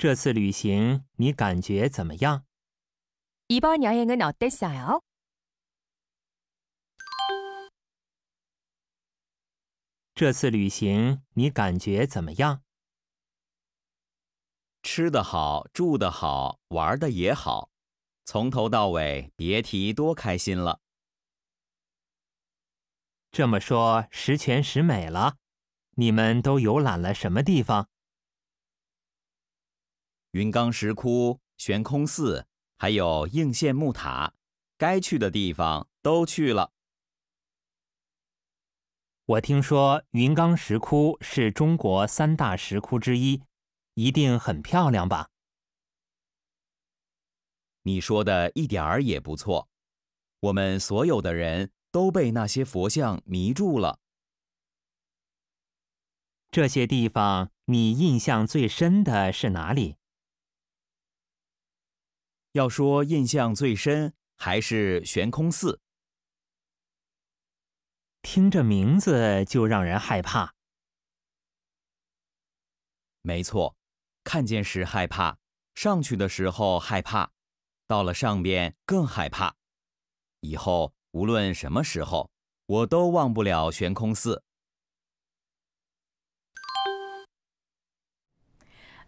这次旅行你感觉怎么样？이번여행은어땠어 요？ 这次旅行你感觉怎么样？吃的好，住的好，玩的也好，从头到尾别提多开心了。这么说十全十美了。你们都游览了什么地方？云冈石窟、悬空寺，还有应县木塔，该去的地方都去了。我听说云冈石窟是中国三大石窟之一，一定很漂亮吧？你说的一点儿也不错，我们所有的人都被那些佛像迷住了。这些地方，你印象最深的是哪里？要说印象最深，还是悬空寺。听这名字就让人害怕。没错，看见时害怕，上去的时候害怕，到了上边更害怕。以后无论什么时候，我都忘不了悬空寺。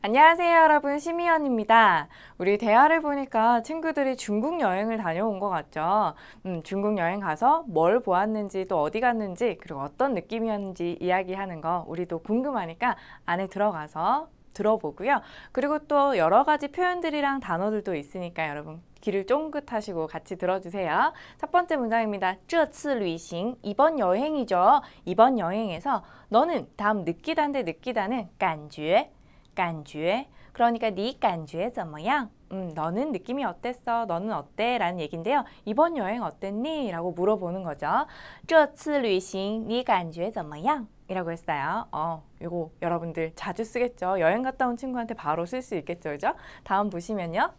안녕하세요 여러분 심희연입니다. 우리 대화를 보니까 친구들이 중국 여행을 다녀온 것 같죠. 음, 중국 여행 가서 뭘 보았는지 또 어디 갔는지 그리고 어떤 느낌이었는지 이야기하는 거 우리도 궁금하니까 안에 들어가서 들어보고요. 그리고 또 여러 가지 표현들이랑 단어들도 있으니까 여러분 귀를 쫑긋하시고 같이 들어주세요. 첫 번째 문장입니다. 这次旅行 이번 여행이죠. 이번 여행에서 너는 다음 느끼단데 느끼다는 깐쥐 간주에 그러니까 네 간주에 怎么样? 음, 너는 느낌이 어땠어? 너는 어때? 라는 얘긴데요. 이번 여행 어땠니? 라고 물어보는 거죠. 这次旅行你感觉怎么样? 네 이라고 했어요. 어, 이거 여러분들 자주 쓰겠죠. 여행 갔다 온 친구한테 바로 쓸 수 있겠죠. 그죠? 다음 보시면요.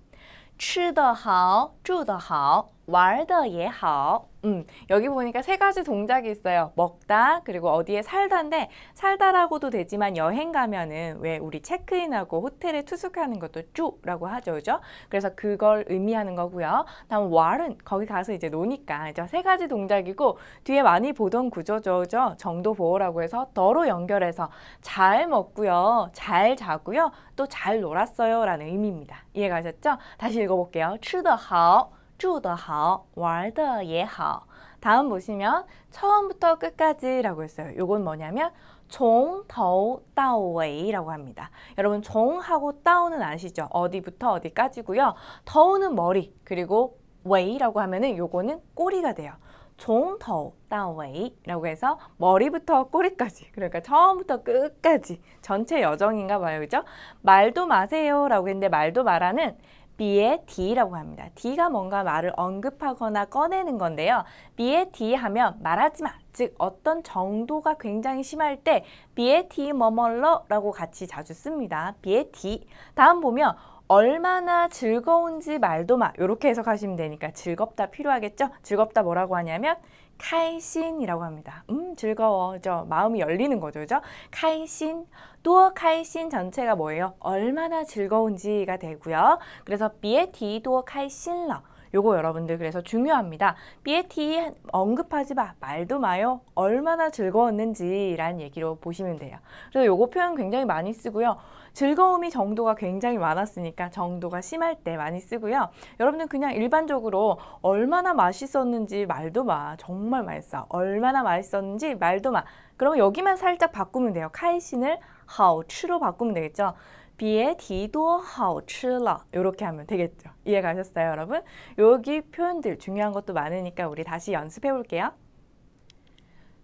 吃得好,住得好,玩得也好 음, 여기 보니까 세 가지 동작이 있어요. 먹다, 그리고 어디에 살다인데 살다라고도 되지만 여행 가면은 왜 우리 체크인하고 호텔에 투숙하는 것도 쭈라고 하죠. 그죠? 그래서 그걸 의미하는 거고요. 다음 왈은 거기 가서 이제 노니까 그죠? 세 가지 동작이고 뒤에 많이 보던 구조죠. 그죠? 정도 보호라고 해서 더로 연결해서 잘 먹고요. 잘 자고요. 또 잘 놀았어요. 라는 의미입니다. 이해가셨죠? 다시 읽어볼게요. 吃得好住的好,玩的也好. 다음 보시면 처음부터 끝까지라고 했어요. 이건 뭐냐면 종头 따오웨이라고 합니다. 여러분 종하고 따우는 아시죠? 어디부터 어디까지고요. 더우는 머리 그리고 웨이라고 하면은 요거는 꼬리가 돼요. 종토 따웨이라고 해서 머리부터 꼬리까지 그러니까 처음부터 끝까지 전체 여정인가 봐요 그죠 말도 마세요라고 했는데 말도 말하는 B의 D라고 합니다. D가 뭔가 말을 언급하거나 꺼내는 건데요. B의 D 하면 말하지 마. 즉 어떤 정도가 굉장히 심할 때 B의 D 머멀러라고 같이 자주 씁니다. B의 D. 다음 보면 얼마나 즐거운지 말도 마. 이렇게 해석하시면 되니까 즐겁다 필요하겠죠? 즐겁다 뭐라고 하냐면 카이신이라고 합니다. 음, 즐거워 마음이 열리는 거죠. 그죠? 카이신, 또 카이신 전체가 뭐예요? 얼마나 즐거운지가 되고요. 그래서 비에 디도 카이신러 요거 여러분들 그래서 중요합니다. BAT 언급하지 마, 말도 마요. 얼마나 즐거웠는지라는 얘기로 보시면 돼요. 그래서 요거 표현 굉장히 많이 쓰고요. 즐거움이 정도가 굉장히 많았으니까 정도가 심할 때 많이 쓰고요. 여러분들 그냥 일반적으로 얼마나 맛있었는지 말도 마. 정말 맛있어. 얼마나 맛있었는지 말도 마. 그러 여기만 살짝 바꾸면 돼요. 카이신을 h o 추로 바꾸면 되겠죠. 비에 디도 하오러 이렇게 하면 되겠죠. 이해 가셨어요, 여러분? 여기 표현들 중요한 것도 많으니까 우리 다시 연습해 볼게요.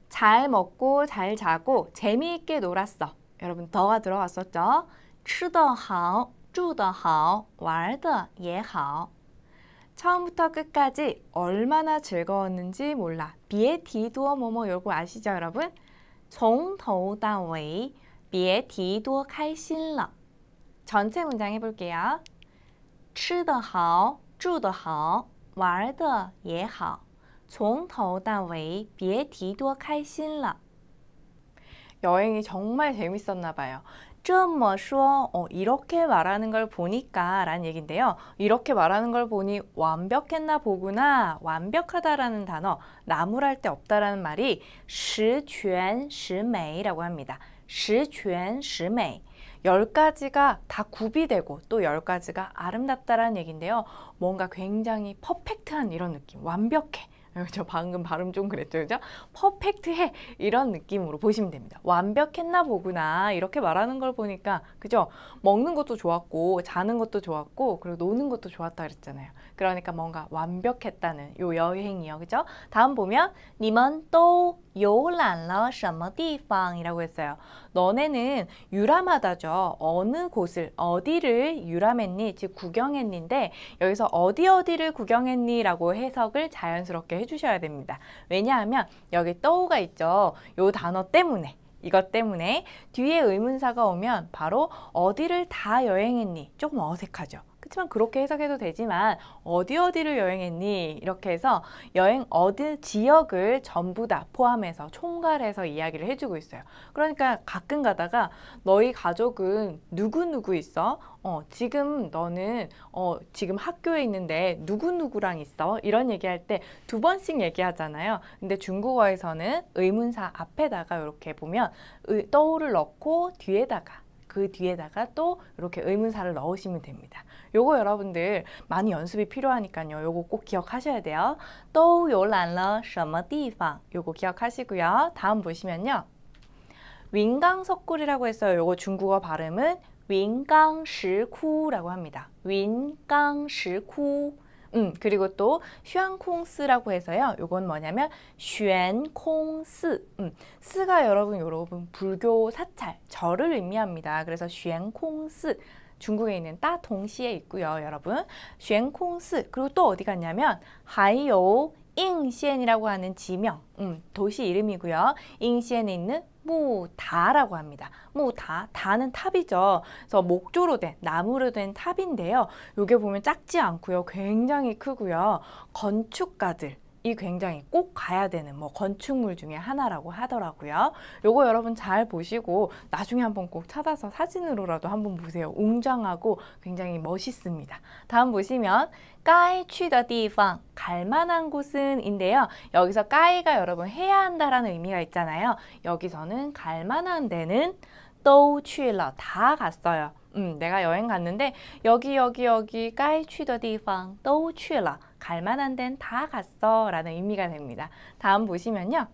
잘 먹고 잘 자고 재미있게 놀았어. 여러분 더가 들어갔었죠? 吃得好,住得好,玩得也好. 처음부터 끝까지 얼마나 즐거웠는지 몰라. 비에 디 뭐뭐 요거 아시죠, 여러분? 从头到尾别提多开心了。 전체 문장 해볼게요. 吃得好,住得好,玩得也好,从头到尾别提多开心了. 여행이 정말 재밌었나 봐요. 这么说, 어, 이렇게 말하는 걸 보니까 라는 얘긴데요. 이렇게 말하는 걸 보니 완벽했나 보구나, 완벽하다라는 단어, 나무랄 데 없다라는 말이 十全十美라고 합니다. 十全十美 10가지가 다 구비되고 또 10가지가 아름답다라는 얘기인데요. 뭔가 굉장히 퍼펙트한 이런 느낌, 완벽해. 어, 저 방금 발음 좀 그랬죠, 그죠? 퍼펙트해 이런 느낌으로 보시면 됩니다. 완벽했나 보구나 이렇게 말하는 걸 보니까 그죠? 먹는 것도 좋았고 자는 것도 좋았고 그리고 노는 것도 좋았다 그랬잖아요. 그러니까 뭔가 완벽했다는 요 여행이요, 그죠? 다음 보면 님은 또游览了 什么地方이라고 했어요. 너네는 유람하다죠. 어느 곳을 어디를 유람했니? 즉 구경했는데 여기서 어디 어디를 구경했니라고 해석을 자연스럽게 해주셔야 됩니다. 왜냐하면 여기 떠오가 있죠. 요 단어 때문에 이것 때문에 뒤에 의문사가 오면 바로 어디를 다 여행했니? 조금 어색하죠. 하지만 그렇게 해석해도 되지만 어디 어디를 여행했니? 이렇게 해서 여행 어디 지역을 전부 다 포함해서 총괄해서 이야기를 해주고 있어요. 그러니까 가끔 가다가 너희 가족은 누구누구 있어? 어, 지금 너는 어, 지금 학교에 있는데 누구누구랑 있어? 이런 얘기할 때 두 번씩 얘기하잖아요. 근데 중국어에서는 의문사 앞에다가 이렇게 보면 떠오를 넣고 뒤에다가 그 뒤에다가 또 이렇게 의문사를 넣으시면 됩니다. 요거 여러분들 많이 연습이 필요하니까요. 요거 꼭 기억하셔야 돼요. 또游览了什么地方 요거 기억하시고요. 다음 보시면요. 윈강석굴이라고 했어요. 요거 중국어 발음은 윈강시쿠라고 합니다. 윈강시쿠 음, 그리고 또슈앙콩스라고 해서요. 요건 뭐냐면 슈앙콩스 음, 스가 여러분 여러분 불교 사찰 절을 의미합니다. 그래서 슈앙콩스 중국에 있는 따동시에 있고요. 여러분, 쉔콩스 그리고 또 어디 갔냐면 하이오 잉시엔이라고 하는 지명, 음, 도시 이름이고요. 잉시엔에 있는 무다라고 합니다. 무다, 다는 탑이죠. 그래서 목조로 된, 나무로 된 탑인데요. 요게 보면 작지 않고요. 굉장히 크고요. 건축가들, 이 굉장히 꼭 가야 되는 뭐 건축물 중에 하나라고 하더라고요. 요거 여러분 잘 보시고 나중에 한번 꼭 찾아서 사진으로라도 한번 보세요. 웅장하고 굉장히 멋있습니다. 다음 보시면 까이 취더 디팡 갈만한 곳은 인데요. 여기서 까이가 여러분 해야 한다라는 의미가 있잖아요. 여기서는 갈만한 데는 또 취러 다 갔어요. 음, 내가 여행 갔는데 여기 여기 여기 까이 취더 디팡 또 취러 갈 만한 데는 다 갔어 라는 의미가 됩니다. 다음 보시면요.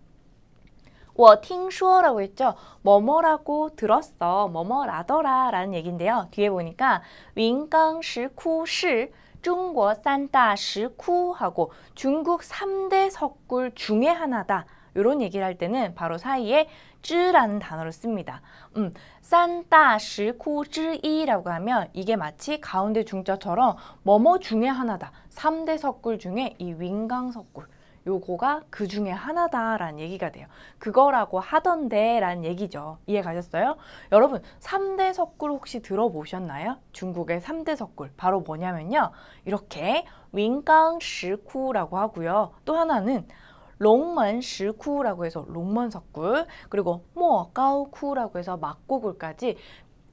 我听说라고 했죠. 뭐뭐라고 들었어, 뭐뭐라더라 라는 얘기인데요. 뒤에 보니까 윈강시쿠시 중국 산다 시쿠하고 중국 3대 석굴 중에 하나다 이런 얘기를 할 때는 바로 사이에 쯔라는 단어를 씁니다. 음, 산다시쿠쯔이라고 하면 이게 마치 가운데 중자처럼 뭐뭐 중에 하나다. 삼대 석굴 중에 이 윙강석굴. 요거가 그 중에 하나다라는 얘기가 돼요. 그거라고 하던데 라는 얘기죠. 이해 가셨어요? 여러분 삼대 석굴 혹시 들어보셨나요? 중국의 삼대 석굴 바로 뭐냐면요. 이렇게 윙강시쿠라고 하고요. 또 하나는 롱먼시쿠라고 해서 롱먼석굴 그리고 모가우쿠라고 해서 막고굴까지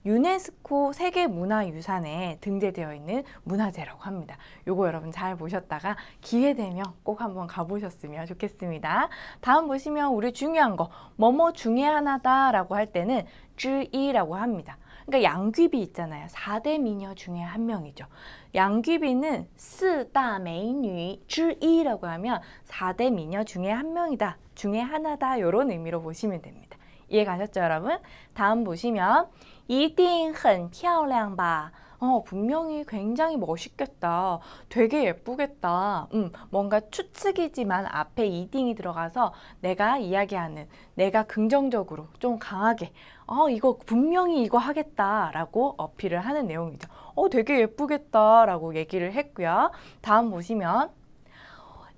유네스코 세계문화유산에 등재되어 있는 문화재라고 합니다. 요거 여러분 잘 보셨다가 기회되면 꼭 한번 가보셨으면 좋겠습니다. 다음 보시면 우리 중요한 거 뭐뭐 중에 하나다 라고 할 때는 쯔이라고 합니다. 그러니까 양귀비 있잖아요. 4대 미녀 중에 한 명이죠. 양귀비는 쓰다 메인유 주이라고 하면 4대 미녀 중에 한 명이다. 중에 하나다. 이런 의미로 보시면 됩니다. 이해 가셨죠, 여러분? 다음 보시면 이딩 很漂亮吧. 어, 분명히 굉장히 멋있겠다. 되게 예쁘겠다. 음, 뭔가 추측이지만 앞에 이딩이 들어가서 내가 이야기하는 내가 긍정적으로 좀 강하게 어, 이거 분명히 이거 하겠다라고 어필을 하는 내용이죠. 어, 되게 예쁘겠다라고 얘기를 했고요. 다음 보시면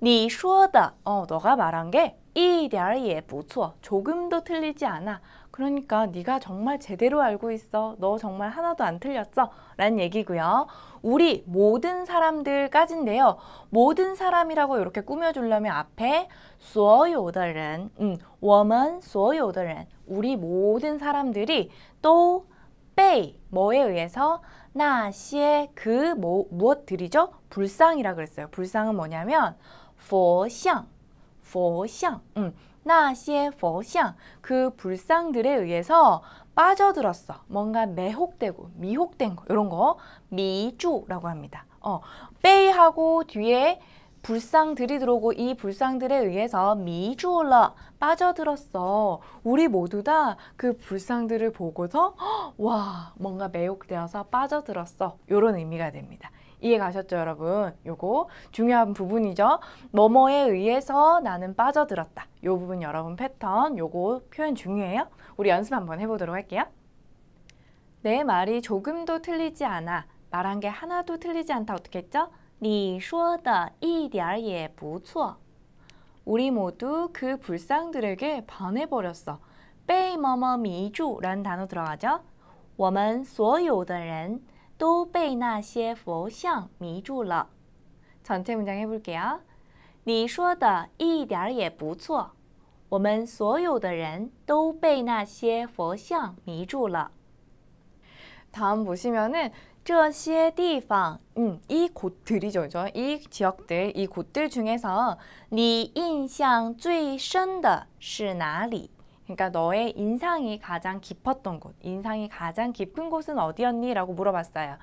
你说的, 어, 너가 말한 게一点也不错, 조금도 틀리지 않아. 그러니까 네가 정말 제대로 알고 있어. 너 정말 하나도 안 틀렸어. 라는 얘기고요. 우리 모든 사람들까지인데요. 모든 사람이라고 이렇게 꾸며주려면 앞에 所有的人, 음, 我们所有的人, 우리 모든 사람들이 또被, 뭐에 의해서 나시의 그 뭐, 무엇들이죠? 불상이라 그랬어요. 불상은 뭐냐면 佛像佛像 음, 나시의佛像 그 불상들에 의해서 빠져들었어. 뭔가 매혹되고 미혹된 거 이런 거 미주라고 합니다. 어, 빼이하고 뒤에 불상들이 들어오고 이 불상들에 의해서 미주올라 빠져들었어. 우리 모두 다 그 불상들을 보고서 와 뭔가 매혹되어서 빠져들었어. 요런 의미가 됩니다. 이해 가셨죠, 여러분? 요거 중요한 부분이죠. 뭐뭐에 의해서 나는 빠져들었다. 요 부분 여러분 패턴, 요거 표현 중요해요. 우리 연습 한번 해보도록 할게요. 내 말이 조금도 틀리지 않아. 말한 게 하나도 틀리지 않다. 어떻게 했죠? 你说的一点也不错. 우리 모두 그 불상들에게 반해버렸어. 베이머머 미라는 단어 들어가죠? 我们所有的人都被那些佛像迷住了。전체문장해볼게你说的一点儿也不错。我们所有的人都被那些佛像迷住了。다음보시면은这些地方，이곳들이죠죠이지역들이곳들중에서你印象最深的是哪里？ 그러니까 너의 인상이 가장 깊었던 곳, 인상이 가장 깊은 곳은 어디였니? 라고 물어봤어요.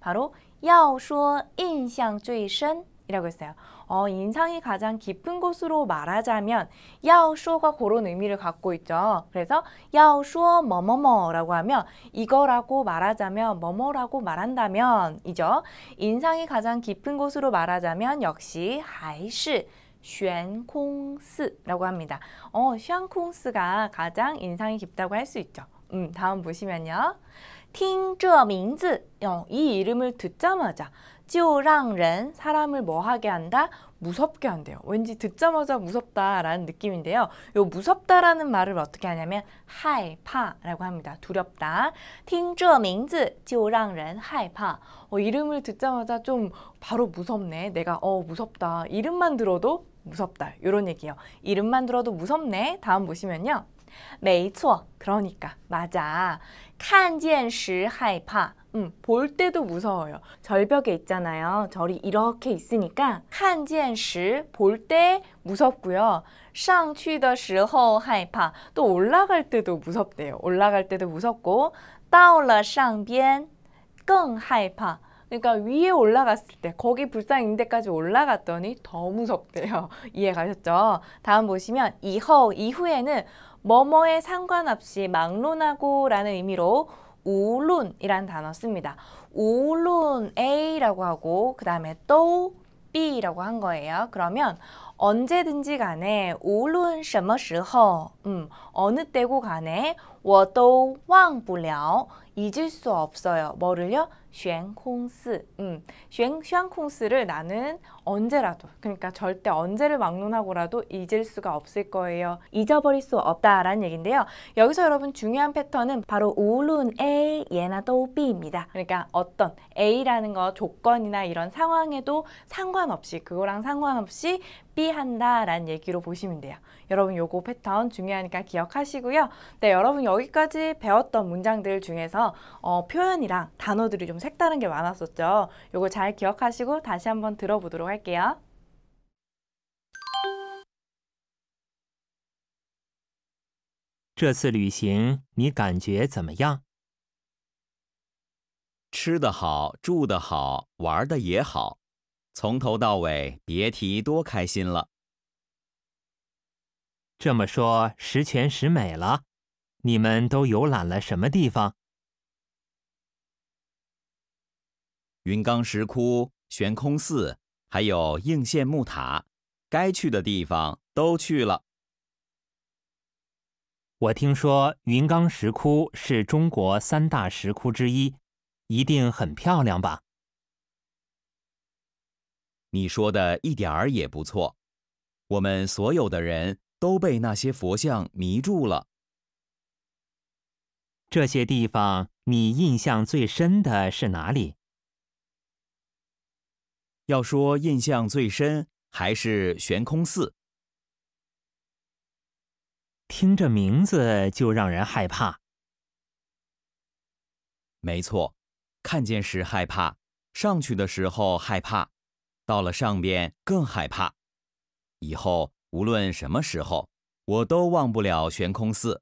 바로 要说印象最深이라고 했어요. 어, 인상이 가장 깊은 곳으로 말하자면 要说가 그런 의미를 갖고 있죠. 그래서 要说 뭐뭐뭐라고 하면 이거라고 말하자면 뭐뭐라고 말한다면이죠. 인상이 가장 깊은 곳으로 말하자면 역시 还是 쉔콩스라고 합니다. 어, 쉔콩스가 가장 인상이 깊다고 할 수 있죠. 음, 다음 보시면요. 听这名字, 어, 이 이름을 듣자마자 就让人, 사람을 뭐하게 한다? 무섭게 한대요. 왠지 듣자마자 무섭다라는 느낌인데요. 요 무섭다라는 말을 어떻게 하냐면 害파라고 합니다. 두렵다. 听这名字就让人害怕. 어, 이름을 듣자마자 좀 바로 무섭네. 내가 어 무섭다. 이름만 들어도 무섭다 이런 얘기요. 이름만 들어도 무섭네. 다음 보시면요. 没错, 그러니까 맞아. 看见时害怕. 음, 볼 때도 무서워요. 절벽에 있잖아요. 절이 이렇게 있으니까 看见时,볼때 무섭고요. 上去的时候害怕.또 올라갈 때도 무섭대요. 올라갈 때도 무섭고 到了上边更害怕. 그러니까 위에 올라갔을 때 거기 불상 인대까지 올라갔더니 더 무섭대요. 이해 가셨죠? 다음 보시면 이 허 이후에는 뭐뭐에 상관없이 막론하고 라는 의미로 우론이란 단어 씁니다. 우론 A라고 하고 그 다음에 또 B라고 한 거예요. 그러면 언제든지 간에 우론 什么时候 음, 어느 때고 간에 我都忘不了잊을 수 없어요. 뭐를요? 쉔콩스, 음, 쉔콩스를 나는 언제라도, 그러니까 절대 언제를 막론하고라도 잊을 수가 없을 거예요. 잊어버릴 수 없다라는 얘긴데요. 여기서 여러분 중요한 패턴은 바로 우룬 A, 예나 또비입니다 그러니까 어떤 A라는 거 조건이나 이런 상황에도 상관없이 그거랑 상관없이 B 한다라는 얘기로 보시면 돼요. 여러분 요거 패턴 중요하니까 기억하시고요. 네, 여러분 여기까지 배웠던 문장들 중에서 어, 표현이랑 단어들이 좀색다른게많았었죠요거잘기억하시고다시한번들어보도록할게요这次旅行你感觉怎么样？吃的好，住的好，玩的也好，从头到尾别提多开心了。这么说十全十美了？你们都游览了什么地方？云冈石窟、悬空寺，还有应县木塔，该去的地方都去了。我听说云冈石窟是中国三大石窟之一，一定很漂亮吧？你说的一点儿也不错。我们所有的人都被那些佛像迷住了。这些地方，你印象最深的是哪里？要说印象最深，还是悬空寺。听这名字就让人害怕。没错，看见时害怕，上去的时候害怕，到了上边更害怕。以后无论什么时候，我都忘不了悬空寺。